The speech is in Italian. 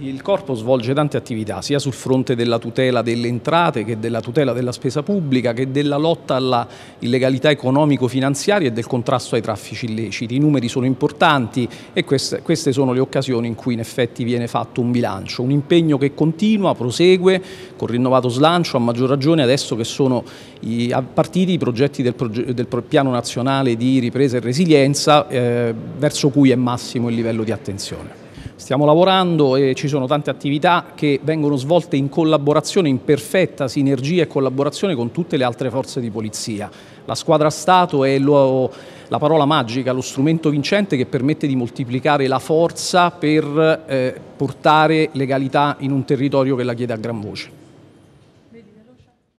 il corpo svolge tante attività, sia sul fronte della tutela delle entrate che della tutela della spesa pubblica, che della lotta alla illegalità economico-finanziaria e del contrasto ai traffici illeciti. I numeri sono importanti e queste, sono le occasioni in cui in effetti viene fatto un bilancio, un impegno che continua, prosegue con rinnovato slancio, a maggior ragione adesso che sono partiti i progetti del, piano nazionale di ripresa e resilienza eh, verso cui è massimo il livello di attenzione. Stiamo lavorando e ci sono tante attività che vengono svolte in collaborazione, in perfetta sinergia e collaborazione con tutte le altre forze di polizia. La squadra Stato è lo, la parola magica, lo strumento vincente che permette di moltiplicare la forza per eh, portare legalità in un territorio che la chiede a gran voce.